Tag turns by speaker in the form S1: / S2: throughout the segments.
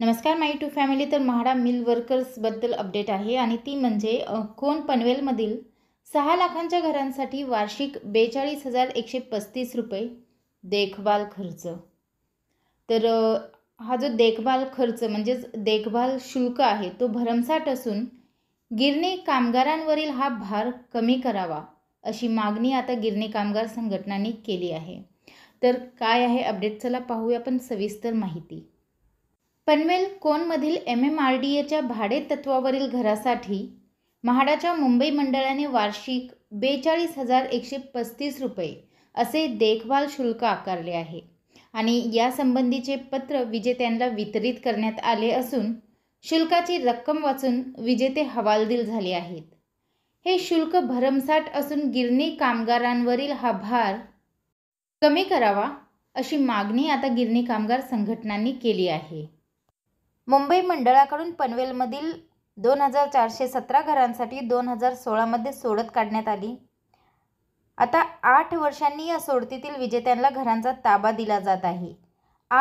S1: नमस्कार माई to family तर म्हाडा मिल वर्कर्सबद्दल अपडेट आहे आणि ती म्हणजे कोण पनवेलमधील सहा लाखांच्या घरांसाठी वार्षिक बेचाळीस हजार एकशे पस्तीस रुपये देखभाल खर्च तर हा जो देखभाल खर्च म्हणजेच देखभाल शुल्क आहे तो भरमसाठ असून गिरणी कामगारांवरील हा भार कमी करावा अशी मागणी आता गिरणी कामगार संघटनांनी केली आहे तर काय आहे अपडेट चला पाहूया आपण सविस्तर माहिती पनवेल कोनमधील एम एम आर डी एच्या भाडेतत्वावरील घरासाठी म्हाडाच्या मुंबई मंडळाने वार्षिक बेचाळीस हजार एकशे पस्तीस रुपये असे देखभाल शुल्क आकारले आहे आणि यासंबंधीचे पत्र विजेत्यांना वितरित करण्यात आले असून शुल्काची रक्कम वाचून विजेते हवालदिल झाले आहेत हे शुल्क भरमसाठ असून गिरणी कामगारांवरील हा भार कमी करावा अशी मागणी आता गिरणी कामगार संघटनांनी केली आहे मुंबई मंडळाकडून पनवेलमधील दोन हजार चारशे सतरा घरांसाठी दोन हजार सोळामध्ये सोडत काढण्यात आली आता आठ वर्षांनी या सोडतीतील विजेत्यांना घरांचा ताबा दिला जात आहे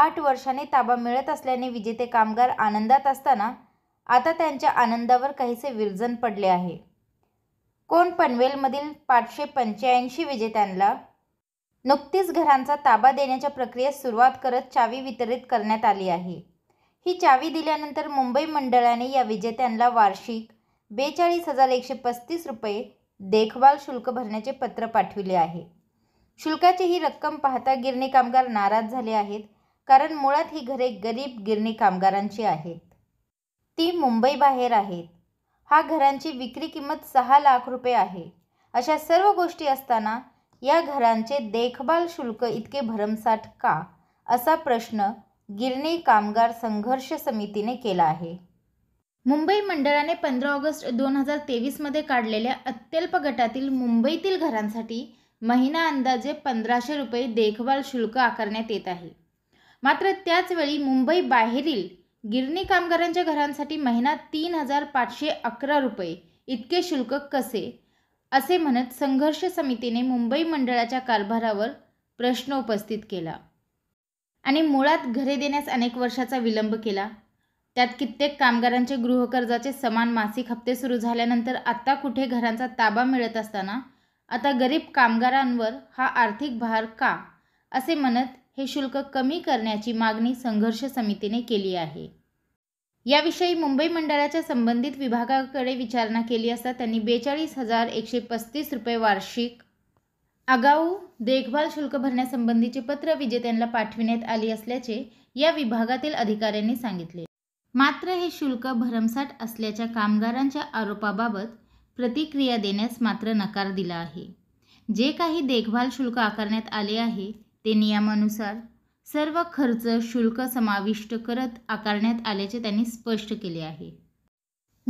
S1: आठ वर्षाने ताबा मिळत असल्याने विजेते कामगार आनंदात असताना आता त्यांच्या आनंदावर काहीसे विरजन पडले आहे कोण पनवेलमधील पाचशे पंच्याऐंशी विजेत्यांना नुकतीच घरांचा ताबा देण्याच्या प्रक्रियेत सुरुवात करत चावी वितरित करण्यात आली आहे ही चावी दिल्यानंतर मुंबई मंडळाने या विजेत्यांना वार्षिक बेचाळीस हजार एकशे पस्तीस रुपये देखभाल शुल्क भरण्याचे पत्र पाठविले आहे शुल्काची ही रक्कम पाहता गिरणी कामगार नाराज झाले आहेत कारण मुळात ही घरे गरीब गिरणी कामगारांची आहेत ती मुंबईबाहेर आहेत हा घरांची विक्री किंमत सहा लाख रुपये आहे अशा सर्व गोष्टी असताना या घरांचे देखभाल शुल्क इतके भरमसाठ का असा प्रश्न गिरणी कामगार संघर्ष समितीने केला आहे मुंबई मंडळाने पंधरा ऑगस्ट दोन हजार तेवीसमध्ये काढलेल्या अत्यल्प गटातील मुंबईतील घरांसाठी महिना अंदाजे पंधराशे रुपये देखभाल शुल्क आकारण्यात येत आहे मात्र त्याचवेळी मुंबई बाहेरील गिरणी कामगारांच्या घरांसाठी महिना तीन हजार पाचशे अकरा रुपये इतके शुल्क कसे असे म्हणत संघर्ष समितीने मुंबई मंडळाच्या कारभारावर प्रश्न उपस्थित केला आणि मुळात घरे देण्यास अनेक वर्षाचा विलंब केला त्यात कित्येक कामगारांचे गृहकर्जाचे समान मासिक हप्ते सुरू झाल्यानंतर आत्ता कुठे घरांचा ताबा मिळत असताना आता गरीब कामगारांवर हा आर्थिक भार का असे म्हणत हे शुल्क कमी करण्याची मागणी संघर्ष समितीने केली आहे याविषयी मुंबई मंडळाच्या संबंधित विभागाकडे विचारणा केली असता त्यांनी बेचाळीस हजार एकशे पस्तीस रुपये वार्षिक आगाऊ देखभाल शुल्क भरण्यासंबंधीचे पत्र विजेत्यांना पाठविण्यात आले असल्याचे या विभागातील अधिकाऱ्यांनी सांगितले मात्र हे शुल्क भरमसाट असल्याच्या कामगारांच्या आरोपाबाबत प्रतिक्रिया देण्यास मात्र नकार दिला आहे जे काही देखभाल शुल्क आकारण्यात आले आहे ते नियमानुसार सर्व खर्च शुल्क समाविष्ट करत आकारण्यात आल्याचे त्यांनी स्पष्ट केले आहे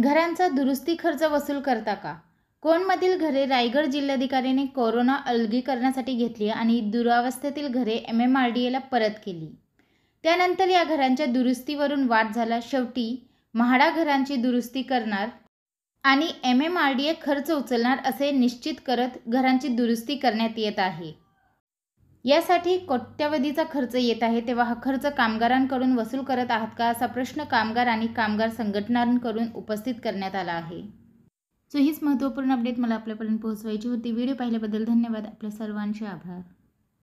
S1: घरांचा दुरुस्ती खर्च वसूल करता का कोणमधील घरे रायगड जिल्हाधिकाऱ्याने कोरोना अलगीकरणासाठी घेतली आणि दुरावस्थेतील घरे एम एम आर डी एला परत केली त्यानंतर या घरांच्या दुरुस्तीवरून वाद झाला शेवटी म्हाडा घरांची दुरुस्ती करणार आणि M M R D A खर्च उचलणार असे निश्चित करत घरांची दुरुस्ती करण्यात येत आहे यासाठी कोट्यवधीचा खर्च येत आहे तेव्हा हा खर्च कामगारांकडून वसूल करत आहात का असा प्रश्न कामगार आणि कामगार संघटनांकडून उपस्थित करण्यात आला आहे सो हीच महत्त्वपूर्ण अपडेट मला आपल्यापर्यंत पोहोचवायची होती व्हिडिओ पाहिल्याबद्दल धन्यवाद आपल्या सर्वांचे आभार